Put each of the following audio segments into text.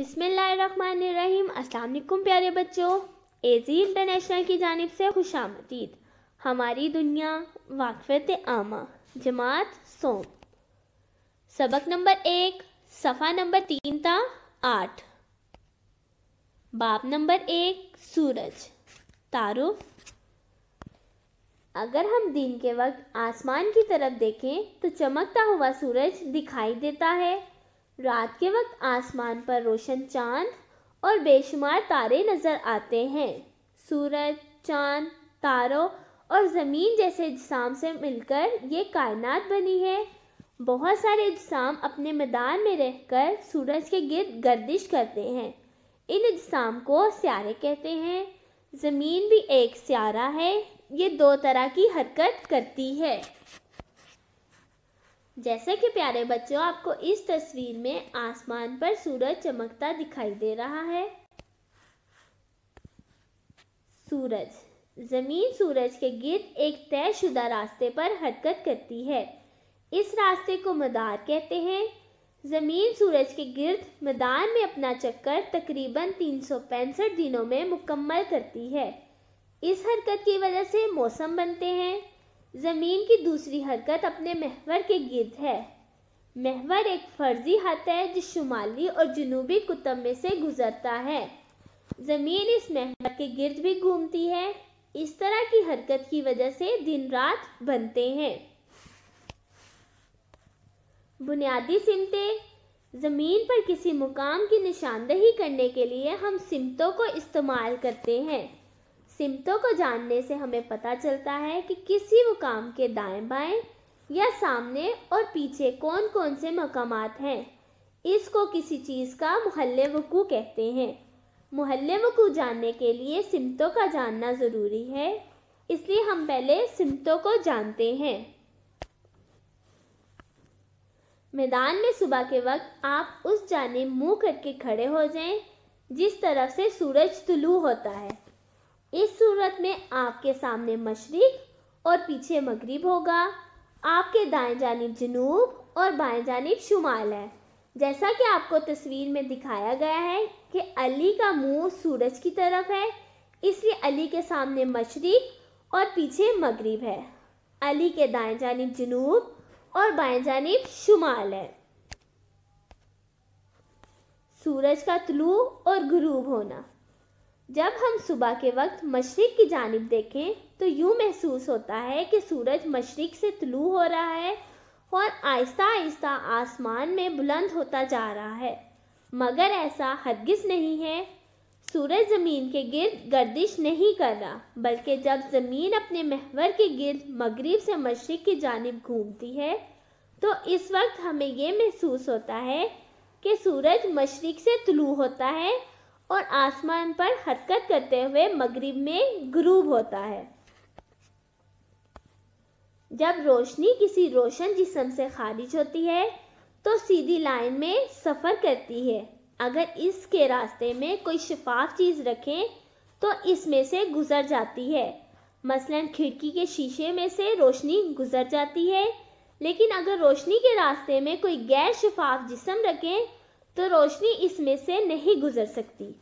बिसमीम अस्सलाम प्यारे बच्चों एजी इंटरनेशनल की जानब से खुश आमदीद हमारी दुनिया वाकफत आमा जमात सोम सबक नंबर एक सफ़ा नंबर तीन था आठ बाप नंबर एक सूरज तारुफ अगर हम दिन के वक्त आसमान की तरफ देखें तो चमकता हुआ सूरज दिखाई देता है रात के वक्त आसमान पर रोशन चांद और बेशुमार तारे नज़र आते हैं सूरज चांद तारों और ज़मीन जैसे इजसाम से मिलकर ये कायनात बनी है बहुत सारे इजसाम अपने मैदान में रहकर सूरज के गिरद गर्दिश करते हैं इन इजसाम को स्यारे कहते हैं ज़मीन भी एक स्यारा है ये दो तरह की हरकत करती है जैसे कि प्यारे बच्चों आपको इस तस्वीर में आसमान पर सूरज चमकता दिखाई दे रहा है सूरज जमीन सूरज के गिर्द एक तयशुदा रास्ते पर हरकत करती है इस रास्ते को मदार कहते हैं ज़मीन सूरज के गिर्द मदार में अपना चक्कर तकरीबन तीन दिनों में मुकम्मल करती है इस हरकत की वजह से मौसम बनते हैं ज़मीन की दूसरी हरकत अपने महवर के गिरद है महवर एक फर्जी हद है जो शुमाली और जनूबी कुतब में से गुजरता है ज़मीन इस महवर के गिरद भी घूमती है इस तरह की हरकत की वजह से दिन रात बनते हैं बुनियादी सिमतें ज़मीन पर किसी मुकाम की निशानदेही करने के लिए हम सिमतों को इस्तेमाल करते हैं सिमतों को जानने से हमें पता चलता है कि किसी मुकाम के दाएं बाएं या सामने और पीछे कौन कौन से मकाम हैं इसको किसी चीज़ का महल वकू कहते हैं महल वकू जानने के लिए सिमतों का जानना ज़रूरी है इसलिए हम पहले सिमतों को जानते हैं मैदान में सुबह के वक्त आप उस जाने मुंह करके खड़े हो जाएं जिस तरफ से सूरज तुलू होता है इस सूरत में आपके सामने मशरक और पीछे मगरिब होगा आपके दाएं जानब जनूब और बाएं जानब शुमाल है जैसा कि आपको तस्वीर में दिखाया गया है कि अली का मुंह सूरज की तरफ है इसलिए अली के सामने मशरक और पीछे मगरिब है अली के दाएं जानब जनूब और बाएं जानब शुमाल है सूरज का तलू और गुरूब होना जब हम सुबह के वक्त मशरक़ की जानब देखें तो यूँ महसूस होता है कि सूरज मशरक़ से तलू हो रहा है और आहिस्ता आहिस्ता आसमान में बुलंद होता जा रहा है मगर ऐसा हरगिज़ नहीं है सूरज ज़मीन के गिर्द गर्दिश नहीं कर रहा बल्कि जब ज़मीन अपने महवर के गिर्द मगरिब से मशरक़ की जानब घूमती है तो इस वक्त हमें यह महसूस होता है कि सूरज मशरक़ से तलू होता है और आसमान पर हरकत करते हुए मगरिब में ग्रूब होता है जब रोशनी किसी रोशन जिसम से खारिज होती है तो सीधी लाइन में सफ़र करती है अगर इसके रास्ते में कोई शफाफ चीज़ रखें तो इसमें से गुज़र जाती है मसलन खिड़की के शीशे में से रोशनी गुज़र जाती है लेकिन अगर रोशनी के रास्ते में कोई गैर शफाफ जिसम रखें तो रोशनी इसमें से नहीं गुजर सकती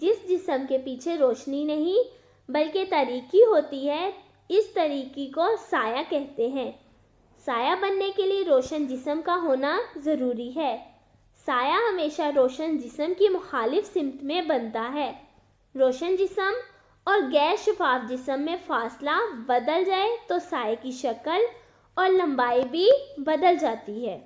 जिस जिसम के पीछे रोशनी नहीं बल्कि तरीकी होती है इस तरीकी को साया कहते हैं साया बनने के लिए रोशन जिसम का होना ज़रूरी है साया हमेशा रोशन जिसम की मुखालिफ सिमत में बनता है रोशन जिसम और गैर शफाफ जिसम में फासला बदल जाए तो साय की शक्ल और लंबाई भी बदल जाती है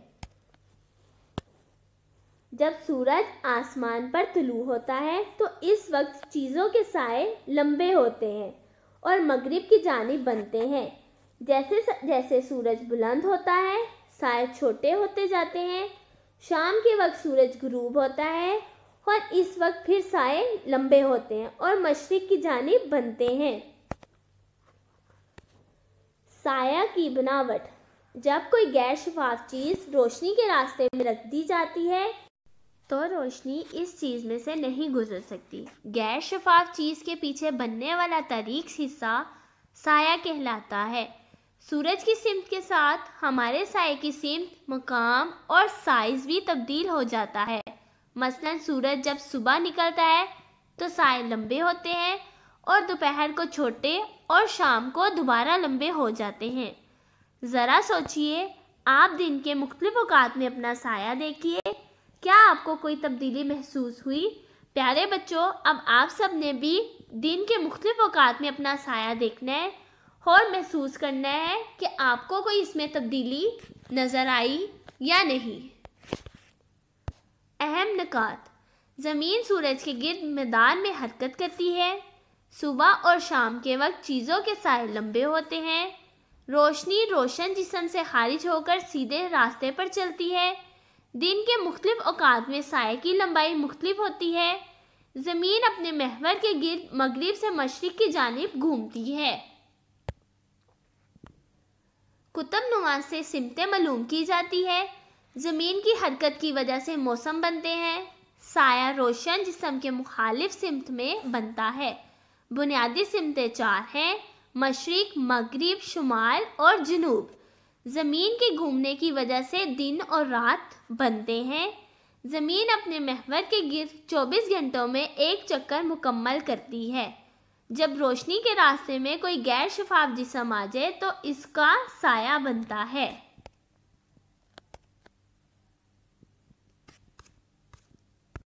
जब सूरज आसमान पर तुलू होता है तो इस वक्त चीज़ों के साए लंबे होते हैं और मगरिब की जानब बनते हैं जैसे जैसे सूरज बुलंद होता है साए छोटे होते जाते हैं शाम के वक्त सूरज ग्रूब होता है और इस वक्त फिर साए लंबे होते हैं और मशरक़ की जानब बनते हैं साया की बनावट जब कोई गैर शफाफ चीज़ रोशनी के रास्ते में रख दी जाती है तो रोशनी इस चीज़ में से नहीं गुजर सकती गैर शफाफ चीज़ के पीछे बनने वाला तारीख हिस्सा साया कहलाता है सूरज की सिमत के साथ हमारे साय की सिमत मकाम और साइज भी तब्दील हो जाता है मसलन सूरज जब सुबह निकलता है तो साय लंबे होते हैं और दोपहर को छोटे और शाम को दोबारा लंबे हो जाते हैं ज़रा सोचिए आप दिन के मुख्तलिफ़ अवकात में अपना साया देखिए क्या आपको कोई तब्दीली महसूस हुई प्यारे बच्चों अब आप सब ने भी दिन के मुख्तलिफ अवकात में अपना साया देखना है और महसूस करना है कि आपको कोई इसमें तब्दीली नज़र आई या नहीं अहम नकात ज़मीन सूरज के गिर्द मैदान में हरकत करती है सुबह और शाम के वक्त चीज़ों के साय लंबे होते हैं रोशनी रोशन जिसम से खारिज होकर सीधे रास्ते पर चलती है दिन के मुख्तलिफ अवकात में साय की लंबाई मुख्तलिफ होती है ज़मीन अपने महवर के गिरद मगरब से मशरक़ की जानब घूमती है कुतुब नुमा से सिमतें मलूम की जाती है ज़मीन की हरकत की वजह से मौसम बनते हैं साया रोशन जिसम के मुखालिफ सिमत में बनता है बुनियादी सिमतें चार हैं मशरक़ मगरब शुमाल और जनूब ज़मीन के घूमने की वजह से दिन और रात बनते हैं ज़मीन अपने महवर के गिर 24 घंटों में एक चक्कर मुकम्मल करती है जब रोशनी के रास्ते में कोई गैर शफाफ जिसम आ जाए तो इसका साया बनता है